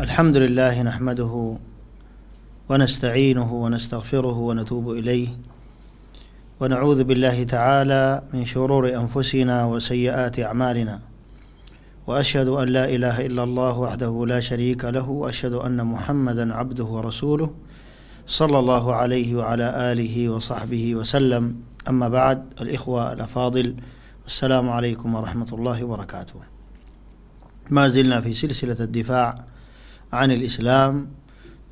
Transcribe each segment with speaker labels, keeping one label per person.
Speaker 1: الحمد لله نحمده ونستعينه ونستغفره ونتوب إليه ونعوذ بالله تعالى من شرور أنفسنا وسيئات أعمالنا وأشهد أن لا إله إلا الله وحده لا شريك له وأشهد أن محمدا عبده ورسوله صلى الله عليه وعلى آله وصحبه وسلم أما بعد الإخوة الأفاضل السلام عليكم ورحمة الله وبركاته ما زلنا في سلسلة الدفاع عن الإسلام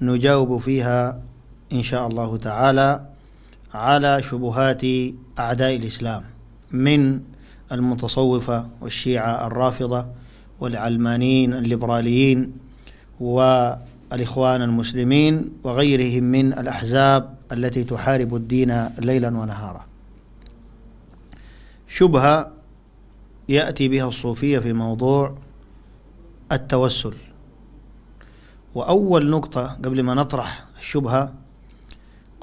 Speaker 1: نجاوب فيها إن شاء الله تعالى على شبهات أعداء الإسلام من المتصوفة والشيعة الرافضة والعلمانيين الليبراليين والإخوان المسلمين وغيرهم من الأحزاب التي تحارب الدين ليلا ونهارا شبهة يأتي بها الصوفية في موضوع التوسل وأول نقطة قبل ما نطرح الشبهة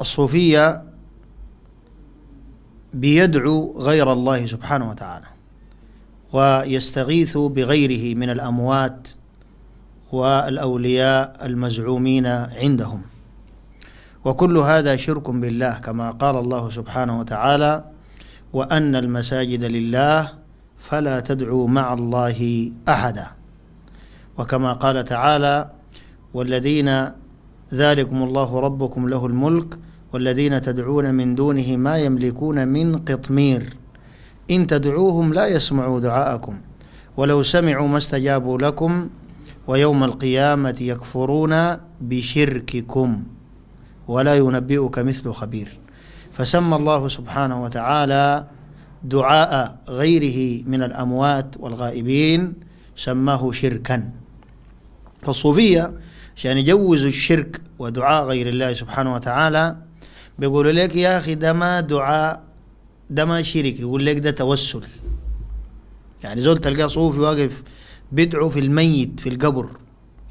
Speaker 1: الصوفية بيدعو غير الله سبحانه وتعالى ويستغيث بغيره من الأموات والأولياء المزعومين عندهم وكل هذا شرك بالله كما قال الله سبحانه وتعالى وأن المساجد لله فلا تدعوا مع الله أحدا وكما قال تعالى والذين ذلكم الله ربكم له الملك والذين تدعون من دونه ما يملكون من قطمير إن تدعوهم لا يسمعوا دعاءكم ولو سمعوا ما استجابوا لكم ويوم القيامة يكفرون بشرككم ولا ينبئك مثل خبير فسمى الله سبحانه وتعالى دعاء غيره من الأموات والغائبين سماه شركا فالصوفية عشان يجوزوا الشرك ودعاء غير الله سبحانه وتعالى بيقولوا لك يا أخي ده ما دعاء ده ما شرك يقول لك ده توسل يعني زول تلقاه صوفي واقف بيدعو في الميت في القبر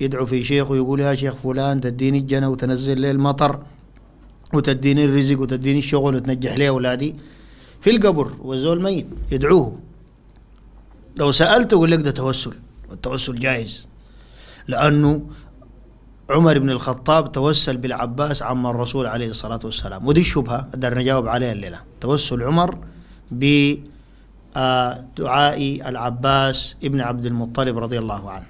Speaker 1: يدعو في شيخ ويقول يا شيخ فلان تديني الجنة وتنزل لي المطر وتديني الرزق وتديني الشغل وتنجح لي أولادي في القبر والزول ميت يدعوه لو سألته يقول لك ده توسل والتوسل جائز لأنه عمر بن الخطاب توسل بالعباس عم الرسول عليه الصلاة والسلام ودي الشبهة قدرنا نجاوب عليها الليلة توسل عمر بدعاء آه، العباس ابن عبد المطلب رضي الله عنه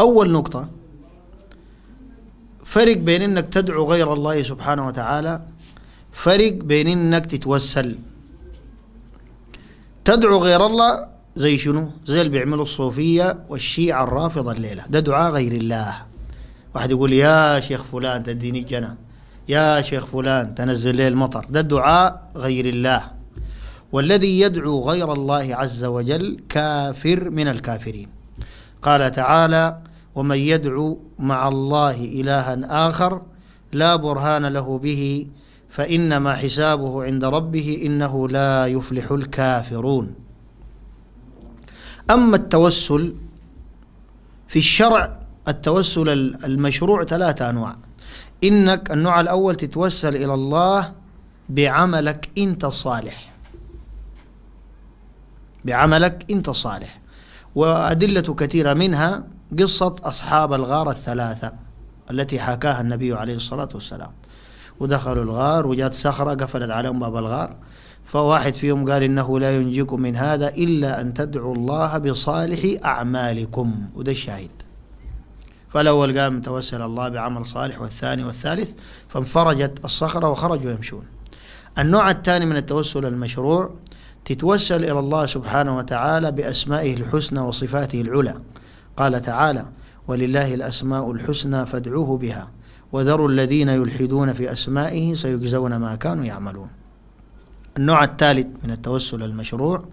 Speaker 1: أول نقطة فرق بين انك تدعو غير الله سبحانه وتعالى فرق بين انك تتوسل تدعو غير الله زي شنو زي اللي بيعملوا الصوفية والشيعة الرافضة الليلة ده دعاء غير الله واحد يقول يا شيخ فلان تديني الجنة يا شيخ فلان تنزل لي المطر ده دعاء غير الله والذي يدعو غير الله عز وجل كافر من الكافرين قال تعالى ومن يدعو مع الله إلها آخر لا برهان له به فإنما حسابه عند ربه إنه لا يفلح الكافرون أما التوسل في الشرع التوسل المشروع ثلاثة أنواع إنك النوع الأول تتوسل إلى الله بعملك أنت الصالح بعملك أنت الصالح وأدلة كثيرة منها قصة أصحاب الغار الثلاثة التي حكاها النبي عليه الصلاة والسلام ودخلوا الغار وجات صخرة قفلت عليهم باب الغار فواحد فيهم قال إنه لا ينجيكم من هذا إلا أن تدعوا الله بصالح أعمالكم وده الشاهد فالأول قام توسل الله بعمل صالح والثاني والثالث فانفرجت الصخرة وخرجوا يمشون النوع الثاني من التوسل المشروع تتوسل إلى الله سبحانه وتعالى بأسمائه الحسنى وصفاته العلى قال تعالى ولله الأسماء الحسنى فادعوه بها وذروا الذين يلحدون في أسمائه سيجزون ما كانوا يعملون النوع الثالث من التوسل المشروع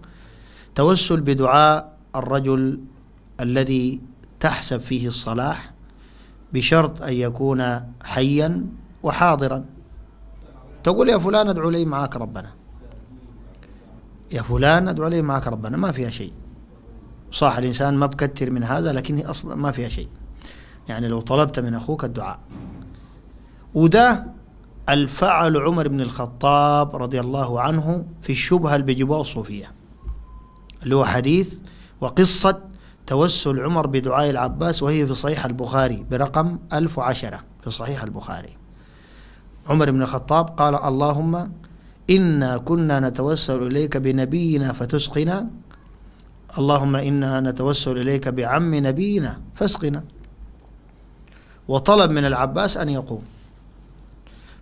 Speaker 1: توسل بدعاء الرجل الذي تحسب فيه الصلاح بشرط أن يكون حيا وحاضرا تقول يا فلان ادعو لي معك ربنا يا فلان ادعو لي معك ربنا ما فيها شيء صح الإنسان ما بكتر من هذا لكنه أصلا ما فيها شيء يعني لو طلبت من أخوك الدعاء وده الفعل عمر بن الخطاب رضي الله عنه في الشبهة اللي بيجيبوها الصوفية اللي هو حديث وقصة توسل عمر بدعاء العباس وهي في صحيح البخاري برقم 1010 في صحيح البخاري عمر بن الخطاب قال اللهم إنا كنا نتوسل إليك بنبينا فتسقنا اللهم إنا نتوسل إليك بعم نبينا فاسقنا وطلب من العباس أن يقوم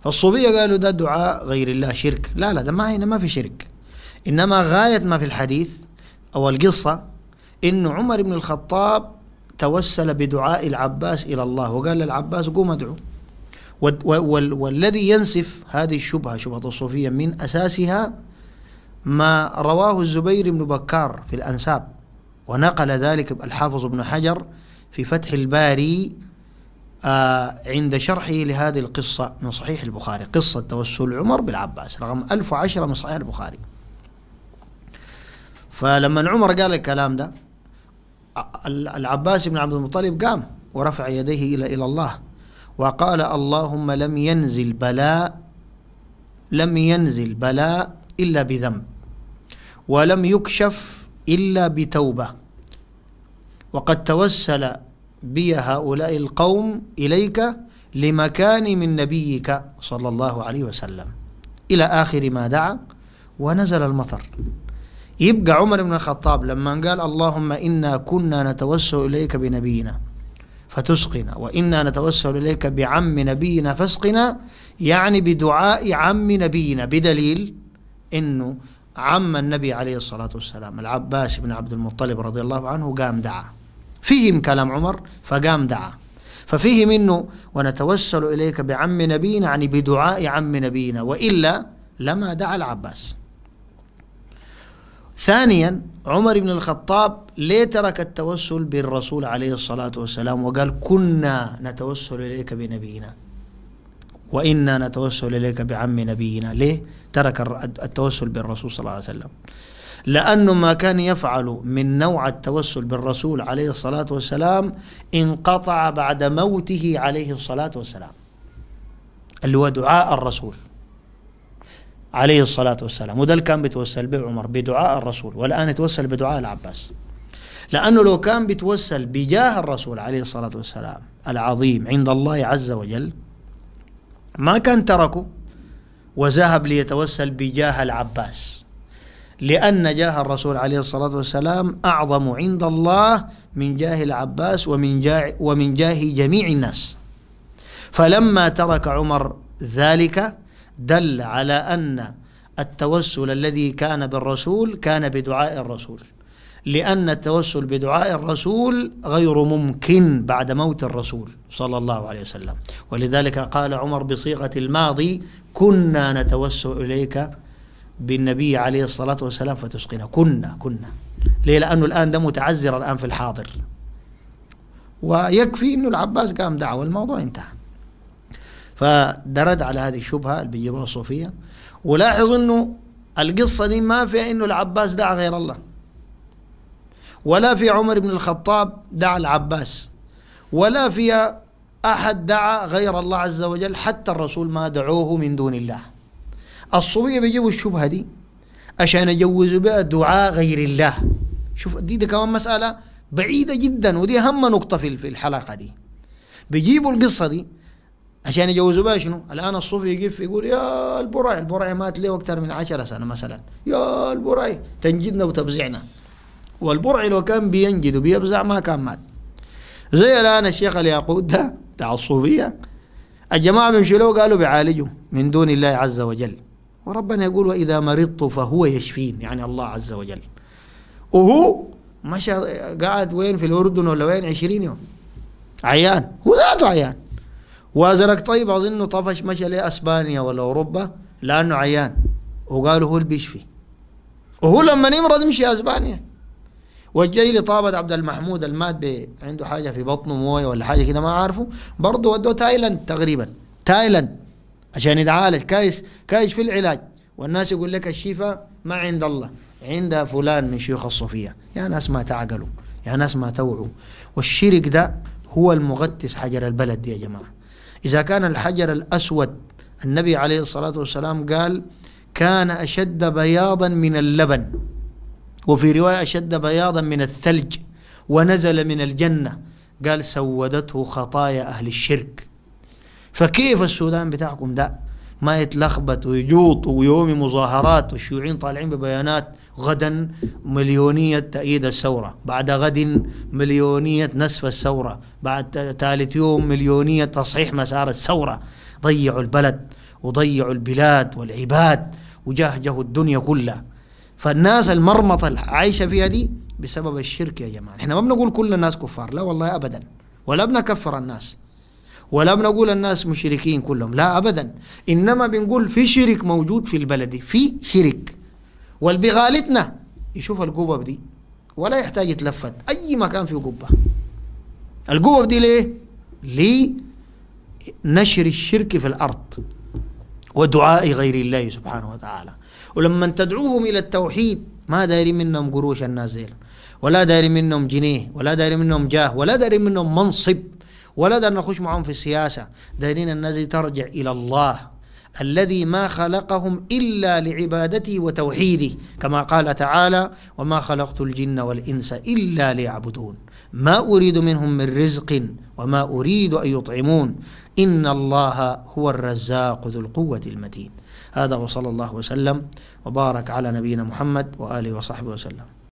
Speaker 1: فالصوفية قالوا ده دعاء غير الله شرك لا لا ده ما هنا ما في شرك إنما غاية ما في الحديث أو القصة إن عمر بن الخطاب توسل بدعاء العباس إلى الله وقال للعباس قوم ادعو والذي ينسف هذه الشبهة شبهة الصوفية من أساسها ما رواه الزبير بن بكار في الأنساب ونقل ذلك الحافظ ابن حجر في فتح الباري آه، عند شرحه لهذه القصة من صحيح البخاري قصة توسل عمر بالعباس رقم 1010 من صحيح البخاري فلما عمر قال الكلام ده العباس بن عبد المطلب قام ورفع يديه إلى إلى الله وقال اللهم لم ينزل بلاء لم ينزل بلاء إلا بذنب ولم يكشف إلا بتوبة وقد توسل بي هؤلاء القوم إليك لمكان من نبيك صلى الله عليه وسلم إلى آخر ما دعا ونزل المطر يبقى عمر بن الخطاب لما قال اللهم إنا كنا نتوسل إليك بنبينا فتسقنا وإنا نتوسل إليك بعم نبينا فاسقنا يعني بدعاء عم نبينا بدليل أنه عم النبي عليه الصلاة والسلام العباس بن عبد المطلب رضي الله عنه قام دعا فيهم كلام عمر فقام دعا ففيه منه ونتوسل إليك بعم نبينا يعني بدعاء عم نبينا وإلا لما دعا العباس ثانيا عمر بن الخطاب ليه ترك التوسل بالرسول عليه الصلاة والسلام وقال كنا نتوسل إليك بنبينا وإنا نتوسل إليك بعم نبينا ليه ترك التوسل بالرسول صلى الله عليه وسلم لأنه ما كان يفعل من نوع التوسل بالرسول عليه الصلاة والسلام انقطع بعد موته عليه الصلاة والسلام اللي هو دعاء الرسول عليه الصلاة والسلام وده اللي كان بيتوسل به عمر بدعاء الرسول والآن يتوسل بدعاء العباس لأنه لو كان بيتوسل بجاه الرسول عليه الصلاة والسلام العظيم عند الله عز وجل ما كان تركه وذهب ليتوسل بجاه العباس لأن جاه الرسول عليه الصلاة والسلام أعظم عند الله من جاه العباس ومن جاه, ومن جاه جميع الناس فلما ترك عمر ذلك دل على أن التوسل الذي كان بالرسول كان بدعاء الرسول لأن التوسل بدعاء الرسول غير ممكن بعد موت الرسول صلى الله عليه وسلم ولذلك قال عمر بصيغة الماضي كنا نتوسل إليك بالنبي عليه الصلاة والسلام فتسقنا كنا كنا ليه لأنه الآن ده متعذر الآن في الحاضر ويكفي أن العباس قام دعوة الموضوع انتهى فدرد على هذه الشبهة اللي بيجيبها الصوفية ولاحظ أنه القصة دي ما فيها أنه العباس دعا غير الله ولا في عمر بن الخطاب دعا العباس ولا في أحد دعا غير الله عز وجل حتى الرسول ما دعوه من دون الله الصوفية بيجيبوا الشبهة دي عشان يجوزوا بها دعاء غير الله شوف دي, دي كمان مسألة بعيدة جدا ودي أهم نقطة في الحلقة دي بيجيبوا القصة دي عشان يجوزوا بها شنو؟ الان الصوفي يقف يقول يا البرعي البرعي مات له اكثر من 10 سنه مثلا يا البرعي تنجدنا وتبزعنا والبرعي لو كان بينجد وبيبزع ما كان مات زي الان الشيخ الياقوت ده بتاع الصوفيه الجماعه بيمشوا له قالوا بيعالجوا من دون الله عز وجل وربنا يقول واذا مرضت فهو يشفين يعني الله عز وجل وهو مشى قاعد وين في الاردن ولا وين 20 يوم عيان هو ذاته عيان وازرق طيب اظنه طفش مشى لاسبانيا ولا اوروبا لانه عيان وقالوا هو اللي بيشفي وهو لما يمرض يمشي اسبانيا والجيلي طابت عبد المحمود المات عنده حاجه في بطنه مويه ولا حاجه كده ما عارفه برضه ودوه تايلاند تقريبا تايلاند عشان يتعالج كايس كايس في العلاج والناس يقول لك الشفاء ما عند الله عند فلان من شيوخ الصوفيه يا ناس ما تعقلوا يا ناس ما توعوا والشرك ده هو المغتس حجر البلد دي يا جماعه إذا كان الحجر الأسود النبي عليه الصلاة والسلام قال كان أشد بياضا من اللبن وفي رواية أشد بياضا من الثلج ونزل من الجنة قال سودته خطايا أهل الشرك فكيف السودان بتاعكم ده ما يتلخبط ويجوط ويومي مظاهرات والشيوعيين طالعين ببيانات غدا مليونية تأييد الثورة بعد غد مليونية نسف الثورة بعد ثالث يوم مليونية تصحيح مسار الثورة ضيعوا البلد وضيعوا البلاد والعباد وجهجهوا الدنيا كلها فالناس المرمطة اللي عايشة فيها دي بسبب الشرك يا جماعة احنا ما بنقول كل الناس كفار لا والله أبدا ولا بنكفر الناس ولا بنقول الناس مشركين كلهم لا أبدا إنما بنقول في شرك موجود في البلد في شرك والبغالتنا يشوف القبب دي ولا يحتاج يتلفت أي مكان فيه قبة القبب دي ليه؟ لنشر الشرك في الأرض ودعاء غير الله سبحانه وتعالى ولما تدعوهم إلى التوحيد ما داري منهم قروش النازل ولا داري منهم جنيه ولا داري منهم جاه ولا داري منهم منصب ولا داري نخش معهم في السياسة دارين الناس ترجع إلى الله الذي ما خلقهم إلا لعبادته وتوحيده كما قال تعالى وما خلقت الجن والإنس إلا ليعبدون ما أريد منهم من رزق وما أريد أن يطعمون إن الله هو الرزاق ذو القوة المتين هذا وصلى الله وسلم وبارك على نبينا محمد وآله وصحبه وسلم